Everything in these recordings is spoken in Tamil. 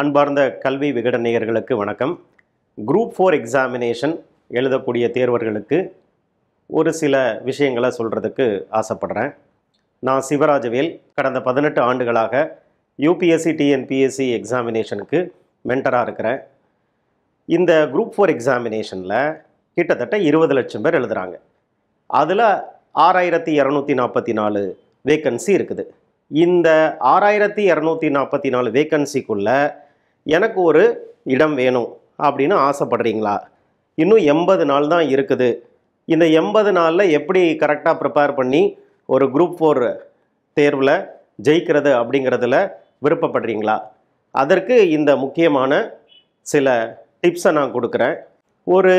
அன்பார்ந்த கல்வி விகட வணக்கம் குரூப் ஃபோர் எக்ஸாமினேஷன் எழுதக்கூடிய தேர்வர்களுக்கு ஒரு சில விஷயங்களை சொல்கிறதுக்கு ஆசைப்படுறேன் நான் சிவராஜவேல் கடந்த பதினெட்டு ஆண்டுகளாக யூபிஎஸ்சி டிஎன்பிஎஸ்சி எக்ஸாமினேஷனுக்கு மென்டராக இருக்கிறேன் இந்த குரூப் ஃபோர் எக்ஸாமினேஷனில் கிட்டத்தட்ட இருபது லட்சம் பேர் எழுதுகிறாங்க அதில் ஆறாயிரத்தி இரநூத்தி நாற்பத்தி நாலு வேக்கன்சி இருக்குது இந்த ஆறாயிரத்தி இரநூத்தி நாற்பத்தி நாலு வேக்கன்சிக்குள்ளே எனக்கு ஒரு இடம் வேணும் அப்படின்னு ஆசைப்படுறீங்களா இன்னும் எண்பது நாள் தான் இருக்குது இந்த எண்பது நாளில் எப்படி கரெக்டாக ப்ரிப்பேர் பண்ணி ஒரு குரூப் ஃபோர் தேர்வில் ஜெயிக்கிறது அப்படிங்கிறதுல விருப்பப்படுறீங்களா அதற்கு இந்த முக்கியமான சில டிப்ஸை நான் கொடுக்குறேன் ஒரு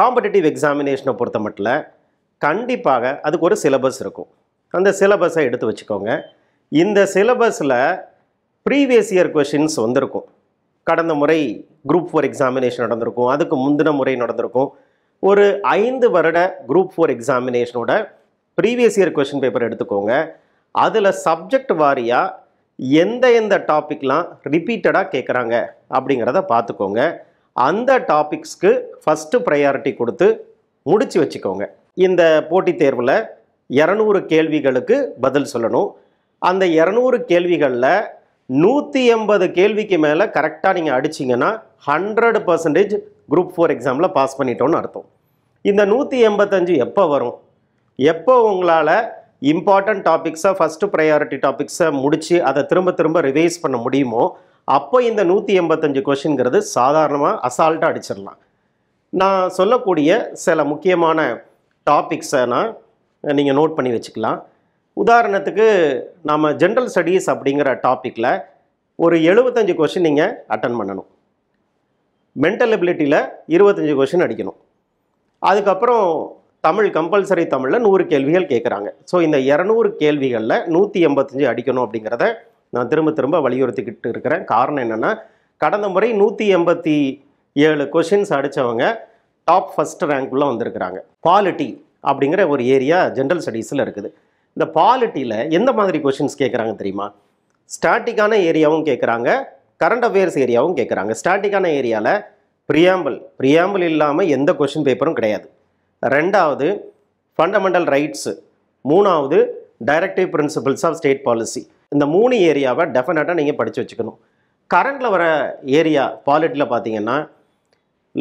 காம்படிட்டிவ் எக்ஸாமினேஷனை பொறுத்த மட்டும் கண்டிப்பாக அதுக்கு ஒரு சிலபஸ் இருக்கும் அந்த சிலபஸை எடுத்து வச்சுக்கோங்க இந்த சிலபஸில் ப்ரீவியஸ் இயர் கொஷின்ஸ் வந்திருக்கும் கடந்த முறை குரூப் ஃபோர் எக்ஸாமினேஷன் நடந்திருக்கும் அதுக்கு முந்தின முறை நடந்திருக்கும் ஒரு ஐந்து வருட குரூப் ஃபோர் எக்ஸாமினேஷனோட ப்ரீவியஸ் இயர் கொஷின் பேப்பர் எடுத்துக்கோங்க அதில் சப்ஜெக்ட் வாரியாக எந்த எந்த டாப்பிக்லாம் ரிப்பீட்டடாக கேட்குறாங்க அப்படிங்கிறத பார்த்துக்கோங்க அந்த டாபிக்ஸ்க்கு ஃபஸ்ட்டு ப்ரையாரிட்டி கொடுத்து முடித்து வச்சுக்கோங்க இந்த போட்டித் தேர்வில் இரநூறு கேள்விகளுக்கு பதில் சொல்லணும் அந்த இரநூறு கேள்விகளில் நூற்றி எண்பது கேள்விக்கு மேலே கரெக்டாக நீங்கள் அடிச்சிங்கன்னா ஹண்ட்ரட் பர்சன்டேஜ் குரூப் ஃபோர் எக்ஸாமில் பாஸ் பண்ணிட்டோன்னு அர்த்தம் இந்த நூற்றி எண்பத்தஞ்சு எப்போ வரும் எப்போ உங்களால் இம்பார்ட்டண்ட் டாபிக்ஸை ஃபஸ்ட்டு ப்ரையாரிட்டி டாபிக்ஸை முடித்து அதை திரும்ப திரும்ப ரிவைஸ் பண்ண முடியுமோ அப்போ இந்த நூற்றி எண்பத்தஞ்சு கொஷின்ங்கிறது சாதாரணமாக அசால்ட்டாக அடிச்சிடலாம் நான் சொல்லக்கூடிய சில முக்கியமான டாபிக்ஸை நான் நீங்கள் நோட் பண்ணி வச்சுக்கலாம் உதாரணத்துக்கு நாம் ஜென்ரல் ஸ்டடீஸ் அப்படிங்கிற டாப்பிக்கில் ஒரு எழுபத்தஞ்சு கொஷின் நீங்கள் அட்டன் பண்ணணும் மென்டல் எபிலிட்டியில் இருபத்தஞ்சி கொஷின் அடிக்கணும் அதுக்கப்புறம் தமிழ் கம்பல்சரி தமிழில் நூறு கேள்விகள் கேட்குறாங்க ஸோ இந்த இரநூறு கேள்விகளில் நூற்றி எண்பத்தஞ்சு அடிக்கணும் அப்படிங்கிறத நான் திரும்ப திரும்ப வலியுறுத்திக்கிட்டு இருக்கிறேன் காரணம் என்னென்னா கடந்த முறை நூற்றி எண்பத்தி ஏழு கொஷின்ஸ் அடித்தவங்க டாப் ஃபஸ்ட் ரேங்க்குள்ளே வந்திருக்கிறாங்க குவாலிட்டி அப்படிங்கிற ஒரு ஏரியா ஜென்ரல் ஸ்டடீஸில் இருக்குது இந்த பாலிட்டியில் எந்த மாதிரி கொஷின்ஸ் கேட்குறாங்க தெரியுமா ஸ்டாட்டிக்கான ஏரியாவும் கேட்குறாங்க கரண்ட் அஃபேர்ஸ் ஏரியாவும் கேட்குறாங்க ஸ்டாட்டிக்கான ஏரியாவில் ப்ரியாம்பிள் ப்ரியாம்பிள் இல்லாமல் எந்த கொஷின் பேப்பரும் கிடையாது ரெண்டாவது ஃபண்டமெண்டல் ரைட்ஸு மூணாவது directive principles of state policy இந்த மூணு ஏரியாவை டெஃபினட்டாக நீங்கள் படித்து வச்சுக்கணும் கரண்டில் வர ஏரியா பாலிட்டியில் பார்த்தீங்கன்னா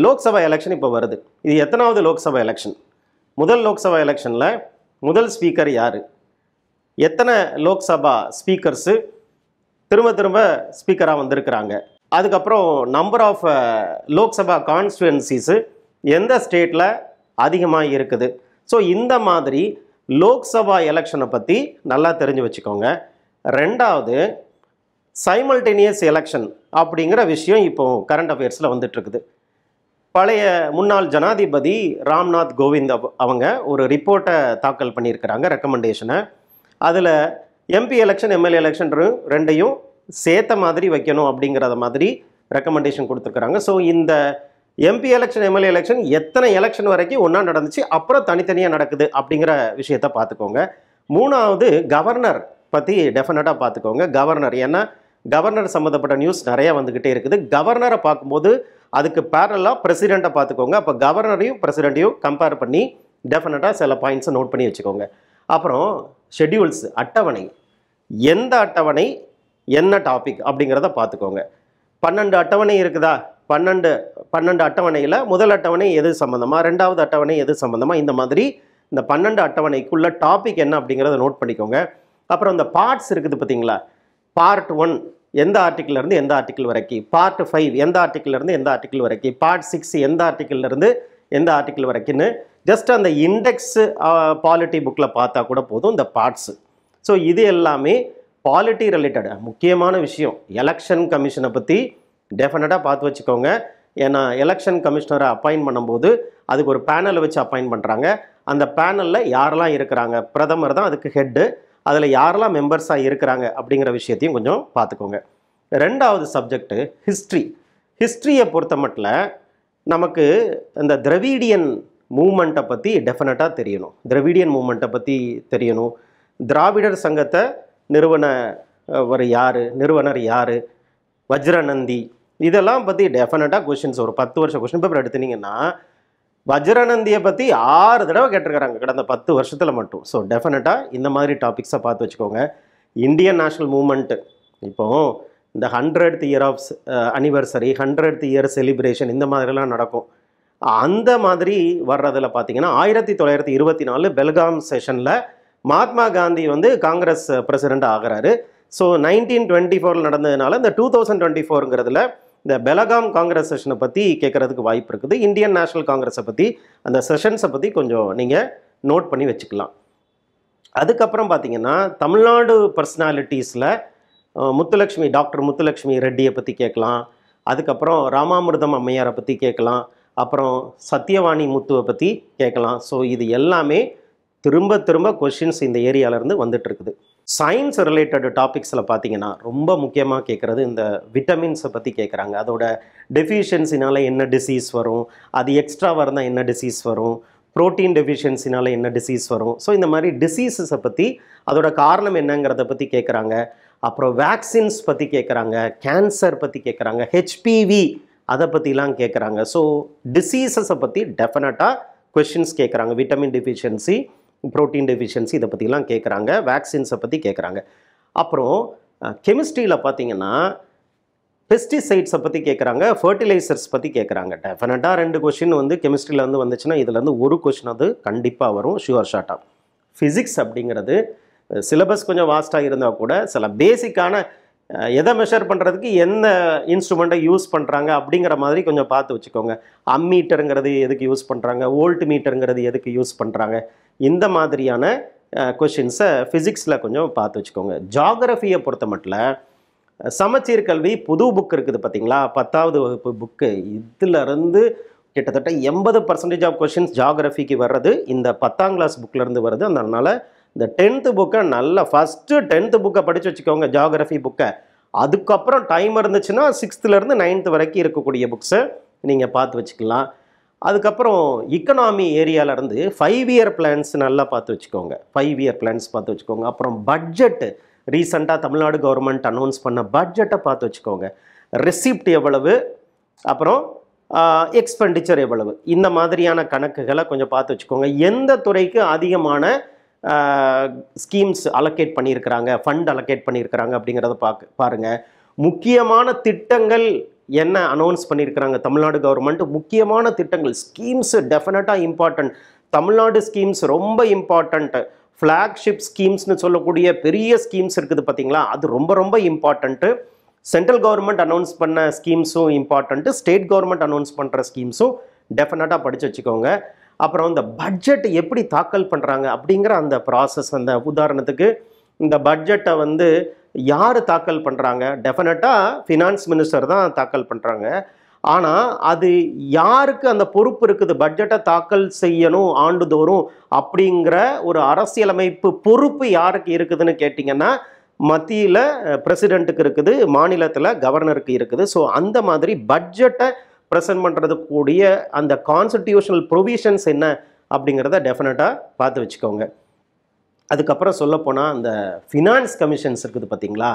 லோக்சபா எலெக்ஷன் இப்போ வருது இது எத்தனாவது லோக்சபா எலெக்ஷன் முதல் லோக்சபா எலெக்ஷனில் முதல் ஸ்பீக்கர் யார் எத்தனை லோக்சபா ஸ்பீக்கர்ஸு திரும்ப திரும்ப ஸ்பீக்கராக வந்திருக்கிறாங்க அதுக்கப்புறம் நம்பர் ஆஃப் லோக்சபா கான்ஸ்டுவன்சிஸு எந்த ஸ்டேட்டில் அதிகமாக இருக்குது ஸோ இந்த மாதிரி லோக்சபா எலெக்ஷனை பற்றி நல்லா தெரிஞ்சு வச்சுக்கோங்க ரெண்டாவது சைமல்டேனியஸ் எலெக்ஷன் அப்படிங்கிற விஷயம் இப்போ கரண்ட் அஃபேர்ஸில் வந்துட்டுருக்குது பழைய முன்னாள் ஜனாதிபதி ராம்நாத் கோவிந்த் அவங்க ஒரு ரிப்போர்ட்டை தாக்கல் பண்ணியிருக்கிறாங்க ரெக்கமெண்டேஷனை அதில் எம்பி எலெக்ஷன் எம்எல்ஏ எலெக்ஷன் ரெண்டையும் சேர்த்த மாதிரி வைக்கணும் அப்படிங்கிறத மாதிரி ரெக்கமெண்டேஷன் கொடுத்துருக்குறாங்க ஸோ இந்த எம்பி எலெக்ஷன் எம்எல்ஏ எலெக்ஷன் எத்தனை எலெக்ஷன் வரைக்கும் ஒன்றா நடந்துச்சு அப்புறம் தனித்தனியாக நடக்குது அப்படிங்கிற விஷயத்த பார்த்துக்கோங்க மூணாவது கவர்னர் பற்றி டெஃபினட்டாக பார்த்துக்கோங்க கவர்னர் ஏன்னா கவர்னர் சம்மந்தப்பட்ட நியூஸ் நிறையா வந்துக்கிட்டே இருக்குது கவர்னரை பார்க்கும்போது அதுக்கு பேரலாக பிரசிடெண்ட்டை பார்த்துக்கோங்க அப்போ கவர்னரையும் பிரசிடெண்ட்டையும் கம்பேர் பண்ணி டெஃபினட்டாக சில பாயிண்ட்ஸை நோட் பண்ணி வச்சுக்கோங்க அப்புறம் ஷெடியூல்ஸ் அட்டவணை எந்த அட்டவணை என்ன டாபிக் அப்படிங்கிறத பார்த்துக்கோங்க பன்னெண்டு அட்டவணை இருக்குதா பன்னெண்டு பன்னெண்டு அட்டவணையில் முதல் அட்டவணை எது சம்மந்தமாக ரெண்டாவது அட்டவணை எது சம்மந்தமாக இந்த மாதிரி இந்த பன்னெண்டு அட்டவணைக்குள்ள டாபிக் என்ன அப்படிங்கிறத நோட் பண்ணிக்கோங்க அப்புறம் இந்த பார்ட்ஸ் இருக்குது பார்த்தீங்களா பார்ட் ஒன் எந்த இருந்து எந்த ஆர்டிக்கிள் வரைக்கும் பார்ட் ஃபைவ் எந்த ஆர்டிக்கிள்லேருந்து எந்த ஆர்டிக்கிள் வரைக்கும் பார்ட் சிக்ஸ் எந்த இருந்து எந்த ஆர்டிக்கிள் வரைக்குன்னு ஜஸ்ட் அந்த இண்டெக்ஸு பாலிட்டி புக்கில் பார்த்தா கூட போதும் இந்த பார்ட்ஸு ஸோ இது எல்லாமே பாலிட்டி ரிலேட்டட் முக்கியமான விஷயம் எலெக்ஷன் கமிஷனை பற்றி டெஃபினட்டாக பார்த்து வச்சுக்கோங்க ஏன்னா எலெக்ஷன் கமிஷனரை அப்பாயின் பண்ணும்போது அதுக்கு ஒரு பேனலை வச்சு அப்பாயின் பண்ணுறாங்க அந்த பேனலில் யாரெல்லாம் இருக்கிறாங்க பிரதமர் தான் அதுக்கு ஹெட்டு அதில் யாரெல்லாம் மெம்பர்ஸாக இருக்கிறாங்க அப்படிங்கிற விஷயத்தையும் கொஞ்சம் பார்த்துக்கோங்க ரெண்டாவது சப்ஜெக்ட்டு ஹிஸ்ட்ரி ஹிஸ்ட்ரியை பொறுத்த மட்டில் நமக்கு இந்த திரவீடியன் மூமெண்ட்டை பற்றி டெஃபினட்டாக தெரியணும் திராவிடியன் மூமெண்ட்டை பற்றி தெரியணும் திராவிடர் சங்கத்தை நிறுவன ஒரு யார் நிறுவனர் யார் வஜ்ரநந்தி இதெல்லாம் பற்றி டெஃபினட்டாக கொஷின்ஸ் ஒரு பத்து வருஷம் கொஷின் பேப்பர் எடுத்துனீங்கன்னா வஜ்ரநந்தியை பற்றி ஆறு தடவை கேட்டிருக்கிறாங்க கடந்த பத்து வருஷத்தில் மட்டும் ஸோ டெஃபினட்டாக இந்த மாதிரி டாபிக்ஸை பார்த்து வச்சுக்கோங்க இந்தியன் நேஷ்னல் மூமெண்ட்டு இப்போது இந்த hundred year of anniversary hundred year celebration இந்த மாதிரிலாம் நடக்கும் அந்த மாதிரி வர்றதில் பார்த்தீங்கன்னா ஆயிரத்தி தொள்ளாயிரத்தி இருபத்தி நாலு பெல்காம் செஷனில் மகாத்மா காந்தி வந்து காங்கிரஸ் பிரசிடெண்ட் ஆகிறாரு ஸோ நைன்டீன் டுவெண்ட்டி ஃபோரில் நடந்ததுனால இந்த டூ தௌசண்ட் டுவெண்ட்டி ஃபோருங்கிறதுல இந்த பெலகாம் காங்கிரஸ் செஷனை பற்றி கேட்குறதுக்கு வாய்ப்பு இருக்குது இந்தியன் நேஷனல் காங்கிரஸை பற்றி அந்த செஷன்ஸை பற்றி கொஞ்சம் நீங்கள் நோட் பண்ணி வச்சுக்கலாம் அதுக்கப்புறம் பார்த்தீங்கன்னா தமிழ்நாடு பர்சனாலிட்டிஸில் முத்துலக்ஷ்மி டாக்டர் முத்துலக்ஷ்மி ரெட்டியை பற்றி கேட்கலாம் அதுக்கப்புறம் ராமாமிர்தம் அம்மையாரை பற்றி கேட்கலாம் அப்புறம் சத்யவாணி முத்துவை பற்றி கேட்கலாம் ஸோ இது எல்லாமே திரும்ப திரும்ப கொஷின்ஸ் இந்த ஏரியாவிலேருந்து வந்துட்டுருக்குது சயின்ஸ் ரிலேட்டட் டாபிக்ஸில் பார்த்தீங்கன்னா ரொம்ப முக்கியமாக கேட்குறது இந்த விட்டமின்ஸை பற்றி கேட்குறாங்க அதோட டெஃபிஷியன்சினால் என்ன டிசீஸ் வரும் அது எக்ஸ்ட்ரா வரந்தால் என்ன டிசீஸ் வரும் ப்ரோட்டீன் டெஃபிஷியன்சினால் என்ன டிசீஸ் வரும் ஸோ இந்த மாதிரி டிசீஸஸை பற்றி அதோட காரணம் என்னங்கிறத பற்றி கேட்குறாங்க அப்புறம் வேக்சின்ஸ் பற்றி கேட்குறாங்க கேன்சர் பற்றி கேட்குறாங்க ஹெச்பிவி அதை பற்றிலாம் கேட்குறாங்க ஸோ டிசீசஸை பற்றி டெஃபினட்டாக கொஷின்ஸ் கேட்குறாங்க விட்டமின் டெஃபிஷியன்சி ப்ரோட்டீன் டெஃபிஷியன்சி இதை பற்றிலாம் கேட்குறாங்க வேக்சின்ஸை பற்றி கேட்குறாங்க அப்புறம் கெமிஸ்ட்ரியில் பார்த்தீங்கன்னா பெஸ்டிசைட்ஸை பற்றி கேட்குறாங்க ஃபர்டிலைசர்ஸ் பற்றி கேட்குறாங்க டெஃபினட்டாக ரெண்டு கொஷின் வந்து கெமிஸ்ட்ரியில் வந்து வந்துச்சுன்னா வந்து ஒரு கொஷின் அது கண்டிப்பாக வரும் ஷுவர் ஷார்ட்டாக ஃபிசிக்ஸ் அப்படிங்கிறது சிலபஸ் கொஞ்சம் வாஸ்ட்டாக இருந்தால் கூட சில பேசிக்கான எதை மெஷர் பண்ணுறதுக்கு என்ன இன்ஸ்ட்ருமெண்ட்டை யூஸ் பண்ணுறாங்க அப்படிங்கிற மாதிரி கொஞ்சம் பார்த்து வச்சுக்கோங்க அம்மீட்டருங்கிறது எதுக்கு யூஸ் பண்ணுறாங்க ஓல்ட் மீட்டருங்கிறது எதுக்கு யூஸ் பண்ணுறாங்க இந்த மாதிரியான கொஷின்ஸை ஃபிசிக்ஸில் கொஞ்சம் பார்த்து வச்சுக்கோங்க ஜாகிரஃபியை பொறுத்த மட்டும் சமச்சீர் கல்வி புது புக் இருக்குது பார்த்தீங்களா பத்தாவது வகுப்பு புக்கு இதிலருந்து கிட்டத்தட்ட எண்பது பர்சன்டேஜ் ஆஃப் கொஷின்ஸ் ஜாகிரஃபிக்கு வர்றது இந்த பத்தாம் கிளாஸ் புக்கிலேருந்து வருது அதனால் இந்த டென்த்து புக்கை நல்லா ஃபஸ்ட்டு டென்த்து புக்கை படித்து வச்சுக்கோங்க ஜாகிரஃபி புக்கை அதுக்கப்புறம் டைம் இருந்துச்சுன்னா சிக்ஸ்த்துலேருந்து நைன்த்து வரைக்கும் இருக்கக்கூடிய புக்ஸை நீங்கள் பார்த்து வச்சுக்கலாம் அதுக்கப்புறம் இக்கனாமி ஏரியாவிலேருந்து ஃபைவ் இயர் பிளான்ஸ் நல்லா பார்த்து வச்சுக்கோங்க ஃபைவ் இயர் பிளான்ஸ் பார்த்து வச்சுக்கோங்க அப்புறம் பட்ஜெட்டு ரீசண்டாக தமிழ்நாடு கவர்மெண்ட் அனௌன்ஸ் பண்ண பட்ஜெட்டை பார்த்து வச்சுக்கோங்க ரெசிப்ட் எவ்வளவு அப்புறம் எக்ஸ்பெண்டிச்சர் எவ்வளவு இந்த மாதிரியான கணக்குகளை கொஞ்சம் பார்த்து வச்சுக்கோங்க எந்த துறைக்கு அதிகமான ஸ்கீம்ஸ் அலோகேட் பண்ணியிருக்கிறாங்க ஃபண்ட் அலோகேட் பண்ணியிருக்கிறாங்க அப்படிங்கிறத பார்க்க பாருங்கள் முக்கியமான திட்டங்கள் என்ன அனௌன்ஸ் பண்ணியிருக்கிறாங்க தமிழ்நாடு கவர்மெண்ட் முக்கியமான திட்டங்கள் ஸ்கீம்ஸ் டெஃபினட்டாக இம்பார்ட்டண்ட் தமிழ்நாடு ஸ்கீம்ஸ் ரொம்ப இம்பார்ட்டண்ட்டு ஃப்ளாக்ஷிப் ஸ்கீம்ஸ்னு சொல்லக்கூடிய பெரிய ஸ்கீம்ஸ் இருக்குது பார்த்தீங்களா அது ரொம்ப ரொம்ப இம்பார்ட்டண்ட்டு சென்ட்ரல் கவர்மெண்ட் அனௌன்ஸ் பண்ண ஸ்கீம்ஸும் இம்பார்ட்டண்ட்டு ஸ்டேட் கவர்மெண்ட் அனௌன்ஸ் பண்ணுற ஸ்கீம்ஸும் டெஃபினட்டாக படித்து வச்சுக்கோங்க அப்புறம் இந்த பட்ஜெட் எப்படி தாக்கல் பண்ணுறாங்க அப்படிங்கிற அந்த ப்ராசஸ் அந்த உதாரணத்துக்கு இந்த பட்ஜெட்டை வந்து யார் தாக்கல் பண்ணுறாங்க டெஃபினட்டாக ஃபினான்ஸ் மினிஸ்டர் தான் தாக்கல் பண்ணுறாங்க ஆனால் அது யாருக்கு அந்த பொறுப்பு இருக்குது பட்ஜெட்டை தாக்கல் செய்யணும் ஆண்டுதோறும் அப்படிங்கிற ஒரு அரசியலமைப்பு பொறுப்பு யாருக்கு இருக்குதுன்னு கேட்டிங்கன்னா மத்தியில் பிரசிடெண்ட்டுக்கு இருக்குது மாநிலத்தில் கவர்னருக்கு இருக்குது ஸோ அந்த மாதிரி பட்ஜெட்டை ப்ரெசென்ட் பண்ணுறதுக்கூடிய அந்த கான்ஸ்டியூஷனல் ப்ரொவிஷன்ஸ் என்ன அப்படிங்கிறத டெஃபினட்டாக பார்த்து வச்சுக்கோங்க அதுக்கப்புறம் சொல்லப்போனால் அந்த ஃபினான்ஸ் கமிஷன்ஸ் இருக்குது பார்த்தீங்களா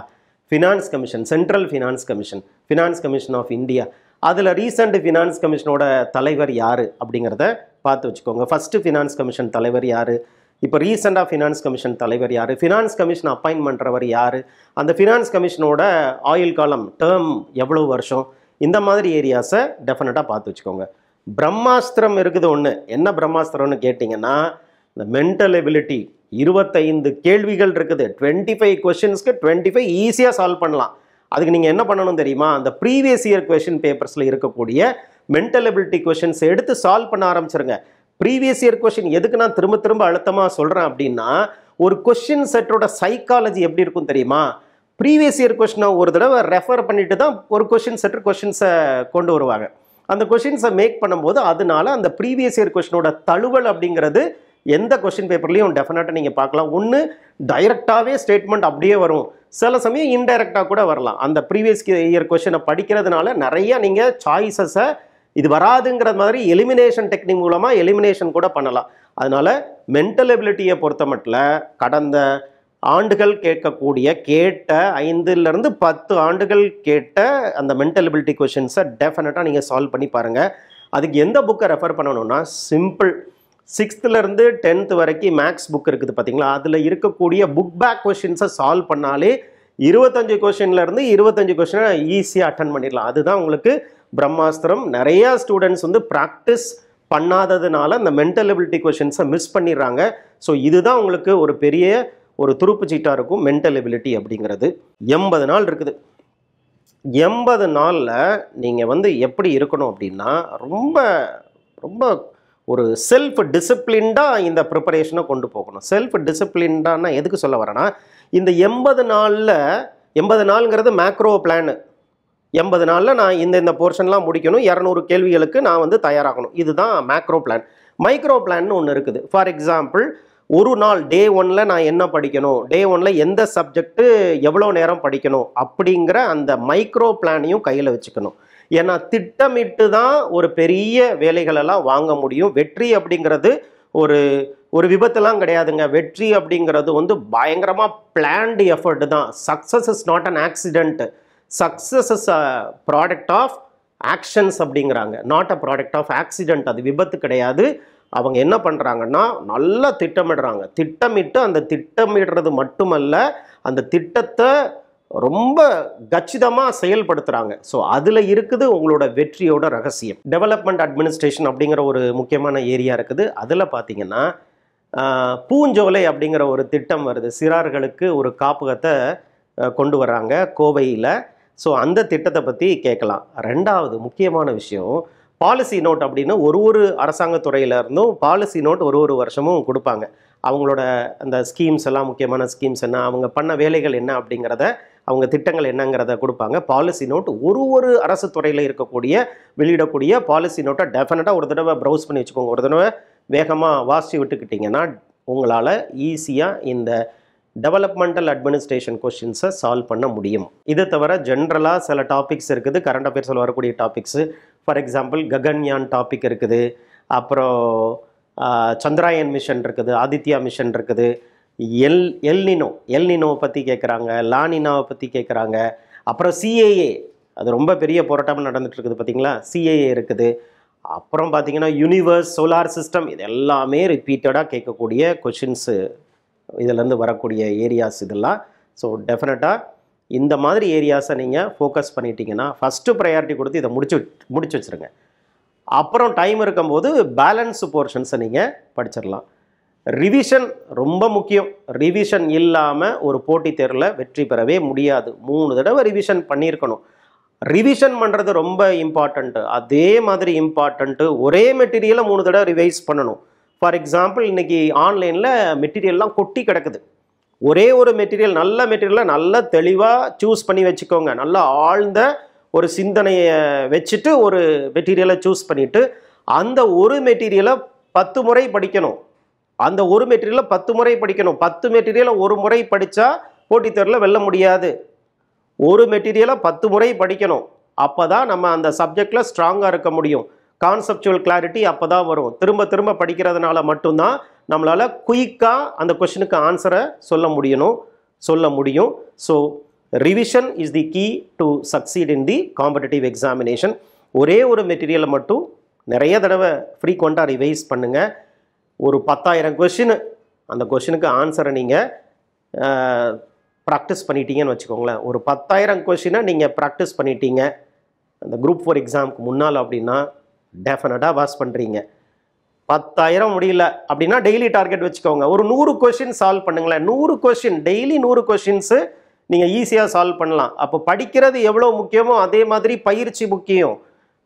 finance commission central finance commission finance commission of India அதில் ரீசண்ட் ஃபினான்ஸ் கமிஷனோட தலைவர் யார் அப்படிங்கிறத பார்த்து வச்சுக்கோங்க ஃபஸ்ட்டு ஃபினான்ஸ் கமிஷன் தலைவர் யார் இப்போ ரீசெண்டாக ஃபினான்ஸ் கமிஷன் தலைவர் யார் ஃபினான்ஸ் கமிஷன் அப்பாயின்ட் பண்ணுறவர் யார் அந்த ஃபினான்ஸ் கமிஷனோட ஆயுள் காலம் டேர்ம் எவ்வளோ வருஷம் இந்த மாதிரி ஏரியாஸை டெஃபினட்டாக பார்த்து வச்சுக்கோங்க பிரம்மாஸ்திரம் இருக்குது ஒன்று என்ன பிரம்மாஸ்திரம்னு கேட்டிங்கன்னா இந்த மென்டல் எபிலிட்டி இருபத்தைந்து கேள்விகள் இருக்குது டுவெண்ட்டி ஃபைவ் கொஷின்ஸ்க்கு டுவெண்ட்டி ஃபைவ் ஈஸியாக சால்வ் பண்ணலாம் அதுக்கு நீங்கள் என்ன பண்ணணும் தெரியுமா அந்த ப்ரீவியஸ் இயர் கொஷின் பேப்பர்ஸில் இருக்கக்கூடிய மென்டல் எபிலிட்டி கொஷின்ஸ் எடுத்து சால்வ் பண்ண ஆரம்பிச்சிருங்க ப்ரீவியஸ் இயர் கொஷின் எதுக்கு நான் திரும்ப திரும்ப அழுத்தமாக சொல்கிறேன் அப்படின்னா ஒரு கொஷின் செட்டோட சைக்காலஜி எப்படி இருக்கும் தெரியுமா ப்ரீவியஸ் இயர் கொஷினை ஒரு தடவை ரெஃபர் பண்ணிட்டு தான் ஒரு கொஷின் செட்டு கொஷின்ஸை கொண்டு வருவாங்க அந்த கொஷின்ஸை மேக் பண்ணும்போது அதனால அந்த ப்ரீவியஸ் இயர் கொஷினோட தழுவல் அப்படிங்கிறது எந்த கொஷின் பேப்பர்லையும் டெஃபினட்டாக நீங்கள் பார்க்கலாம் ஒன்று டைரெக்டாகவே ஸ்டேட்மெண்ட் அப்படியே வரும் சில சமயம் இன்டைரக்டாக கூட வரலாம் அந்த ப்ரீவியஸ் இயர் கொஷினை படிக்கிறதுனால நிறையா நீங்கள் சாய்ஸஸை இது வராதுங்கிற மாதிரி எலிமினேஷன் டெக்னிக் மூலமாக எலிமினேஷன் கூட பண்ணலாம் அதனால் மென்டல் எபிலிட்டியை பொறுத்த மட்டும் கடந்த ஆண்டுகள் கேட்கக்கூடிய கேட்ட ஐந்துலேருந்து பத்து ஆண்டுகள் கேட்ட அந்த மென்டலபிலிட்டி கொஷின்ஸை டெஃபினட்டாக நீங்கள் சால்வ் பண்ணி பாருங்கள் அதுக்கு எந்த புக்கை ரெஃபர் பண்ணணும்னா சிம்பிள் சிக்ஸ்த்துலேருந்து டென்த்து வரைக்கும் மேக்ஸ் புக் இருக்குது பார்த்தீங்களா அதில் இருக்கக்கூடிய புக் பேக் கொஷின்ஸை சால்வ் பண்ணாலே இருபத்தஞ்சு கொஷின்லேருந்து இருபத்தஞ்சு கொஷினை ஈஸியாக அட்டன் பண்ணிடலாம் அதுதான் உங்களுக்கு பிரம்மாஸ்திரம் நிறையா ஸ்டூடெண்ட்ஸ் வந்து ப்ராக்டிஸ் பண்ணாததுனால அந்த மென்டல் கொஷின்ஸை மிஸ் பண்ணிடுறாங்க ஸோ இதுதான் உங்களுக்கு ஒரு பெரிய ஒரு துருப்பு சீட்டாக இருக்கும் மென்டல் எபிலிட்டி அப்படிங்கிறது எண்பது நாள் இருக்குது எண்பது நாளில் நீங்கள் வந்து எப்படி இருக்கணும் அப்படின்னா ரொம்ப ரொம்ப ஒரு செல்ஃப் டிசிப்ளின்டாக இந்த ப்ரிப்பரேஷனை கொண்டு போகணும் செல்ஃப் டிசிப்ளின்டானா எதுக்கு சொல்ல வரேன்னா இந்த எண்பது நாளில் எண்பது நாளுங்கிறது மேக்ரோ பிளானு எண்பது நாளில் நான் இந்த இந்த போர்ஷன்லாம் முடிக்கணும் இரநூறு கேள்விகளுக்கு நான் வந்து தயாராகணும் இதுதான் மேக்ரோ பிளான் மைக்ரோ பிளான்னு ஒன்று இருக்குது ஃபார் எக்ஸாம்பிள் ஒரு நாள் டே ஒன்ல நான் என்ன படிக்கணும் டே ஒன்ல எந்த சப்ஜெக்ட் எவ்வளோ நேரம் படிக்கணும் அப்படிங்கிற அந்த மைக்ரோ பிளானையும் கையில் வச்சுக்கணும் ஏன்னா திட்டமிட்டு தான் ஒரு பெரிய வேலைகளெல்லாம் வாங்க முடியும் வெற்றி அப்படிங்கிறது ஒரு ஒரு விபத்துலாம் கிடையாதுங்க வெற்றி அப்படிங்கிறது வந்து பயங்கரமாக பிளான்டு எஃபர்ட் தான் success is not an accident success is a product of actions அப்படிங்கிறாங்க not a product of accident அது விபத்து கிடையாது அவங்க என்ன பண்ணுறாங்கன்னா நல்லா திட்டமிடுறாங்க திட்டமிட்டு அந்த திட்டமிடுறது மட்டுமல்ல அந்த திட்டத்தை ரொம்ப கச்சிதமாக செயல்படுத்துகிறாங்க ஸோ அதில் இருக்குது உங்களோட வெற்றியோட ரகசியம் டெவலப்மெண்ட் அட்மினிஸ்ட்ரேஷன் அப்படிங்கிற ஒரு முக்கியமான ஏரியா இருக்குது அதில் பார்த்தீங்கன்னா பூஞ்சோலை அப்படிங்கிற ஒரு திட்டம் வருது சிறார்களுக்கு ஒரு காப்பகத்தை கொண்டு வர்றாங்க கோவையில் ஸோ அந்த திட்டத்தை பற்றி கேட்கலாம் ரெண்டாவது முக்கியமான விஷயம் பாலிசி நோட் அப்படின்னு ஒரு ஒரு அரசாங்க துறையிலேருந்தும் பாலிசி நோட் ஒரு ஒரு வருஷமும் கொடுப்பாங்க அவங்களோட அந்த ஸ்கீம்ஸ் எல்லாம் முக்கியமான ஸ்கீம்ஸ் என்ன அவங்க பண்ண வேலைகள் என்ன அப்படிங்கிறத அவங்க திட்டங்கள் என்னங்கிறத கொடுப்பாங்க பாலிசி நோட் ஒரு ஒரு அரசு துறையில் இருக்கக்கூடிய வெளியிடக்கூடிய பாலிசி நோட்டை டெஃபினட்டாக ஒரு தடவை ப்ரௌஸ் பண்ணி வச்சுக்கோங்க ஒரு தடவை வேகமாக வாசித்து விட்டுக்கிட்டிங்கன்னா உங்களால் ஈஸியாக இந்த டெவலப்மெண்டல் அட்மினிஸ்ட்ரேஷன் கொஷின்ஸை சால்வ் பண்ண முடியும் இதை தவிர ஜென்ரலாக சில டாபிக்ஸ் இருக்குது கரண்ட் அஃபேர்ஸில் வரக்கூடிய topics for example Gaganyaan topic இருக்குது அப்புறம் சந்திராயன் மிஷன் இருக்குது ஆதித்யா மிஷன் இருக்குது எல் எல்னினோ எல்னினோவை பற்றி கேட்குறாங்க லானினாவை பற்றி கேட்குறாங்க அப்புறம் சிஏஏ அது ரொம்ப பெரிய போராட்டம் நடந்துட்டு இருக்குது பார்த்தீங்களா சிஏஏ இருக்குது அப்புறம் பார்த்தீங்கன்னா யூனிவர்ஸ் சோலார் சிஸ்டம் இது எல்லாமே ரிப்பீட்டடாக கேட்கக்கூடிய கொஷின்ஸு இதிலேருந்து வரக்கூடிய ஏரியாஸ் இதெல்லாம் ஸோ டெஃபினட்டாக இந்த மாதிரி ஏரியாஸை நீங்கள் ஃபோக்கஸ் பண்ணிட்டீங்கன்னா ஃபஸ்ட்டு ப்ரையாரிட்டி கொடுத்து இதை முடிச்சு முடிச்சு வச்சுருங்க அப்புறம் டைம் இருக்கும்போது பேலன்ஸ் போர்ஷன்ஸை நீங்கள் படிச்சிடலாம் ரிவிஷன் ரொம்ப முக்கியம் ரிவிஷன் இல்லாமல் ஒரு போட்டித் தேர்வில் வெற்றி பெறவே முடியாது மூணு தடவை ரிவிஷன் பண்ணியிருக்கணும் ரிவிஷன் பண்ணுறது ரொம்ப இம்பார்ட்டண்ட்டு அதே மாதிரி இம்பார்ட்டண்ட்டு ஒரே மெட்டீரியலை மூணு தடவை ரிவைஸ் பண்ணணும் ஃபார் எக்ஸாம்பிள் இன்றைக்கி ஆன்லைனில் மெட்டீரியல்லாம் கொட்டி கிடக்குது ஒரே ஒரு மெட்டீரியல் நல்ல மெட்டீரியலை நல்ல தெளிவாக சூஸ் பண்ணி வச்சுக்கோங்க நல்லா ஆழ்ந்த ஒரு சிந்தனையை வச்சுட்டு ஒரு மெட்டீரியலை சூஸ் பண்ணிவிட்டு அந்த ஒரு மெட்டீரியலை பத்து முறை படிக்கணும் அந்த ஒரு மெட்டீரியலை பத்து முறை படிக்கணும் பத்து மெட்டீரியலை ஒரு முறை படித்தா போட்டித் வெல்ல முடியாது ஒரு மெட்டீரியலை பத்து முறை படிக்கணும் அப்போ தான் நம்ம அந்த சப்ஜெக்டில் ஸ்ட்ராங்காக இருக்க முடியும் கான்செப்டுவல் கிளாரிட்டி அப்போ தான் வரும் திரும்ப திரும்ப படிக்கிறதுனால மட்டும்தான் நம்மளால் குயிக்காக அந்த கொஷனுக்கு ஆன்சரை சொல்ல முடியணும் சொல்ல முடியும் so revision is the key to succeed in the competitive examination ஒரே ஒரு மெட்டீரியலை மட்டும் நிறைய தடவை ஃப்ரீக்வெண்ட்டாக ரிவைஸ் பண்ணுங்கள் ஒரு பத்தாயிரம் கொஷின் அந்த கொஷினுக்கு ஆன்சரை நீங்கள் ப்ராக்டிஸ் பண்ணிட்டீங்கன்னு வச்சுக்கோங்களேன் ஒரு பத்தாயிரம் கொஷினை நீங்கள் ப்ராக்டிஸ் பண்ணிட்டீங்க அந்த குரூப் ஃபோர் எக்ஸாமுக்கு முன்னால் அப்படின்னா டெஃபினட்டாக பாஸ் பண்ணுறீங்க பத்தாயிரம் முடியல அப்படின்னா டெய்லி டார்கெட் வச்சுக்கோங்க ஒரு நூறு கொஷின் சால்வ் பண்ணுங்களேன் நூறு கொஷின் டெய்லி நூறு கொஷின்ஸு நீங்கள் ஈஸியாக சால்வ் பண்ணலாம் அப்போ படிக்கிறது எவ்வளோ முக்கியமோ அதே மாதிரி பயிற்சி முக்கியம்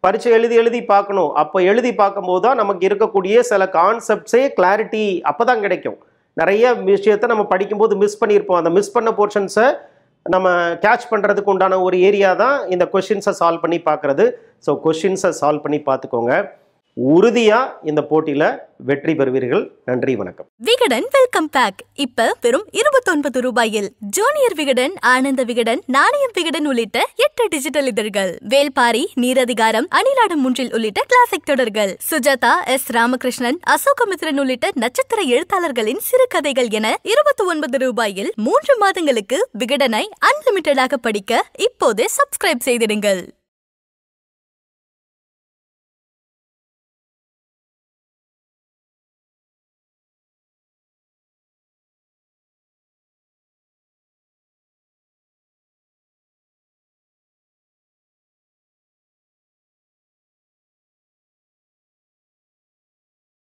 பரீட்சை எழுதி எழுதி பார்க்கணும் அப்போ எழுதி பார்க்கும்போது தான் நமக்கு இருக்கக்கூடிய சில கான்செப்ட்ஸே கிளாரிட்டி அப்போ தான் கிடைக்கும் நிறைய விஷயத்தை நம்ம படிக்கும்போது மிஸ் பண்ணியிருப்போம் அந்த மிஸ் பண்ண போர்ஷன்ஸை நம்ம கேட்ச் பண்ணுறதுக்கு உண்டான ஒரு ஏரியா தான் இந்த கொஷின்ஸை சால்வ் பண்ணி பார்க்குறது ஸோ கொஷின்ஸை சால்வ் பண்ணி பார்த்துக்கோங்க உறுதியா இந்த போட்டியில வெற்றி பெறுவீர்கள் நன்றி வணக்கம் விகடன் வெல்கம் பேக் இப்ப வெறும் இருபத்தொன்பது ரூபாயில் ஜூனியர் விகடன் ஆனந்த விகடன் நாணயம் விகடன் உள்ளிட்ட எட்டு டிஜிட்டல் இதழ்கள் வேல்பாரி நீரதிகாரம் அணிலாடும் முன்றில் உள்ளிட்ட கிளாசிக் தொடர்கள் சுஜாதா எஸ் ராமகிருஷ்ணன் அசோகமித்ரன் உள்ளிட்ட நட்சத்திர எழுத்தாளர்களின் சிறுகதைகள் என இருபத்தி ஒன்பது ரூபாயில் மூன்று மாதங்களுக்கு விகடனை அன்லிமிட்டடாக படிக்க இப்போதே சப்ஸ்கிரைப் செய்திடுங்கள்